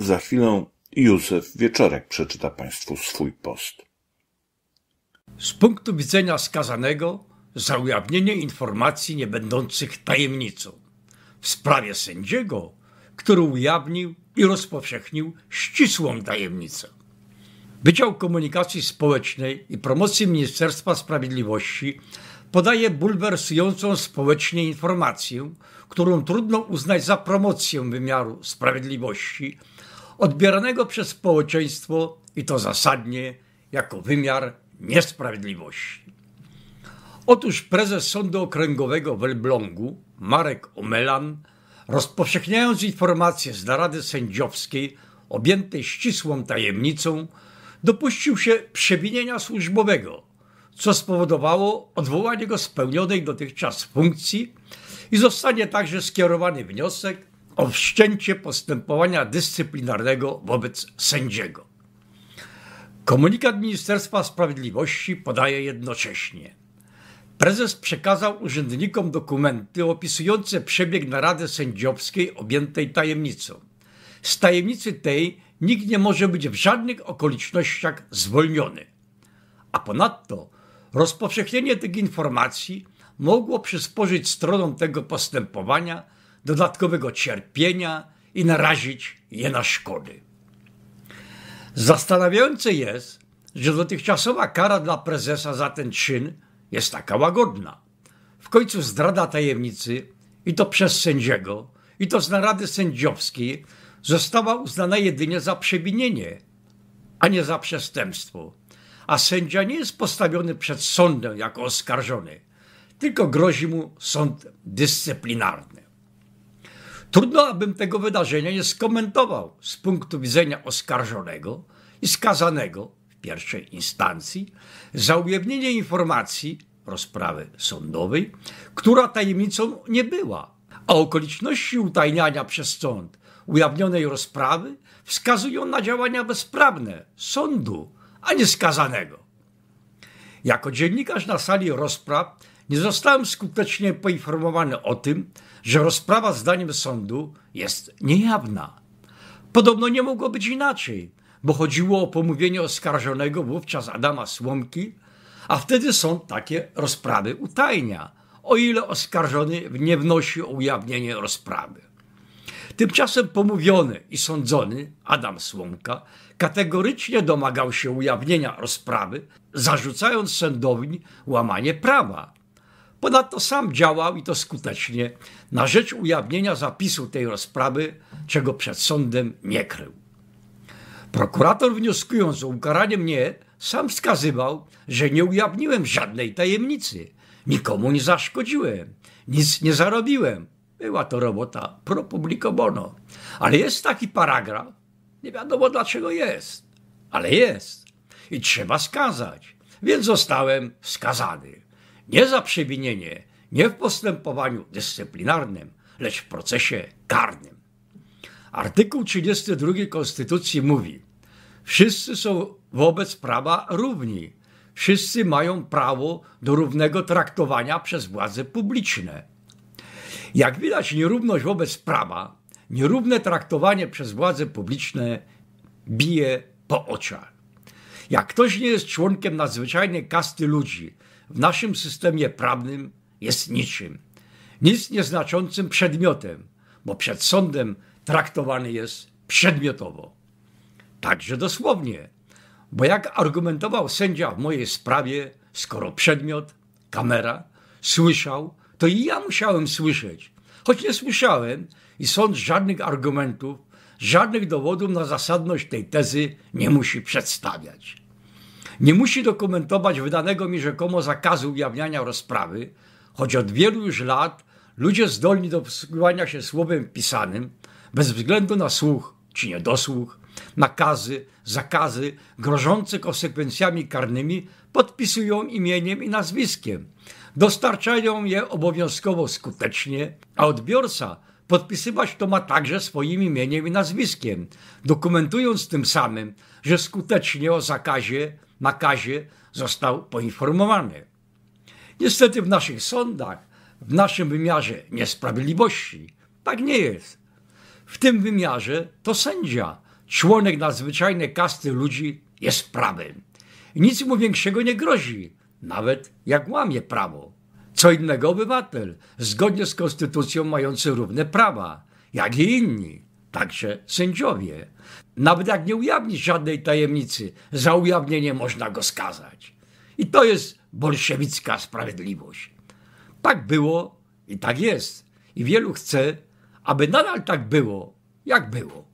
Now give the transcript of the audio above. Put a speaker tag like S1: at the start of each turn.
S1: Za chwilę Józef Wieczorek przeczyta Państwu swój post. Z punktu widzenia skazanego, za ujawnienie informacji niebędących tajemnicą. W sprawie sędziego, który ujawnił i rozpowszechnił ścisłą tajemnicę. Wydział Komunikacji Społecznej i Promocji Ministerstwa Sprawiedliwości podaje bulwersującą społecznie informację, którą trudno uznać za promocję wymiaru sprawiedliwości, odbieranego przez społeczeństwo i to zasadnie jako wymiar niesprawiedliwości. Otóż prezes Sądu Okręgowego w Elblągu, Marek Omelan, rozpowszechniając informacje z narady sędziowskiej objętej ścisłą tajemnicą, dopuścił się przewinienia służbowego, co spowodowało odwołanie go z pełnionej dotychczas funkcji i zostanie także skierowany wniosek o wszczęcie postępowania dyscyplinarnego wobec sędziego. Komunikat Ministerstwa Sprawiedliwości podaje jednocześnie. Prezes przekazał urzędnikom dokumenty opisujące przebieg narady sędziowskiej objętej tajemnicą. Z tajemnicy tej nikt nie może być w żadnych okolicznościach zwolniony. A ponadto rozpowszechnienie tych informacji mogło przysporzyć stronom tego postępowania dodatkowego cierpienia i narazić je na szkody. Zastanawiające jest, że dotychczasowa kara dla prezesa za ten czyn jest taka łagodna. W końcu zdrada tajemnicy i to przez sędziego, i to z narady sędziowskiej została uznana jedynie za przewinienie, a nie za przestępstwo. A sędzia nie jest postawiony przed sądem jako oskarżony, tylko grozi mu sąd dyscyplinarny. Trudno, abym tego wydarzenia nie skomentował z punktu widzenia oskarżonego i skazanego w pierwszej instancji za ujawnienie informacji rozprawy sądowej, która tajemnicą nie była, a okoliczności utajniania przez sąd ujawnionej rozprawy wskazują na działania bezprawne sądu, a nie skazanego. Jako dziennikarz na sali rozpraw nie zostałem skutecznie poinformowany o tym, że rozprawa zdaniem sądu jest niejawna. Podobno nie mogło być inaczej, bo chodziło o pomówienie oskarżonego wówczas Adama Słomki, a wtedy sąd takie rozprawy utajnia, o ile oskarżony nie wnosi o ujawnienie rozprawy. Tymczasem pomówiony i sądzony Adam Słomka kategorycznie domagał się ujawnienia rozprawy, zarzucając sądowni łamanie prawa. Ponadto sam działał i to skutecznie na rzecz ujawnienia zapisu tej rozprawy, czego przed sądem nie krył. Prokurator wnioskując o ukaranie mnie, sam wskazywał, że nie ujawniłem żadnej tajemnicy, nikomu nie zaszkodziłem, nic nie zarobiłem. Była to robota pro publico bono. Ale jest taki paragraf, nie wiadomo dlaczego jest, ale jest i trzeba skazać, więc zostałem skazany nie za przewinienie, nie w postępowaniu dyscyplinarnym, lecz w procesie karnym. Artykuł 32 Konstytucji mówi: Wszyscy są wobec prawa równi. Wszyscy mają prawo do równego traktowania przez władze publiczne. Jak widać, nierówność wobec prawa, nierówne traktowanie przez władze publiczne bije po oczach. Jak ktoś nie jest członkiem nadzwyczajnej kasty ludzi, w naszym systemie prawnym jest niczym. Nic nieznaczącym przedmiotem, bo przed sądem traktowany jest przedmiotowo. Także dosłownie, bo jak argumentował sędzia w mojej sprawie, skoro przedmiot, kamera, słyszał, to i ja musiałem słyszeć. Choć nie słyszałem i sąd żadnych argumentów, żadnych dowodów na zasadność tej tezy nie musi przedstawiać nie musi dokumentować wydanego mi rzekomo zakazu ujawniania rozprawy, choć od wielu już lat ludzie zdolni do posługiwania się słowem pisanym, bez względu na słuch czy niedosłuch, nakazy, zakazy grożące konsekwencjami karnymi podpisują imieniem i nazwiskiem. Dostarczają je obowiązkowo skutecznie, a odbiorca podpisywać to ma także swoim imieniem i nazwiskiem, dokumentując tym samym, że skutecznie o zakazie, nakazie został poinformowany. Niestety w naszych sądach, w naszym wymiarze niesprawiedliwości, tak nie jest. W tym wymiarze to sędzia, członek nadzwyczajnej kasty ludzi, jest prawem. Nic mu większego nie grozi, nawet jak łamie prawo. Co innego obywatel, zgodnie z konstytucją mający równe prawa, jak i inni, także sędziowie. Nawet jak nie ujawni żadnej tajemnicy, za ujawnienie można go skazać. I to jest bolszewicka sprawiedliwość. Tak było i tak jest. I wielu chce, aby nadal tak było, jak było.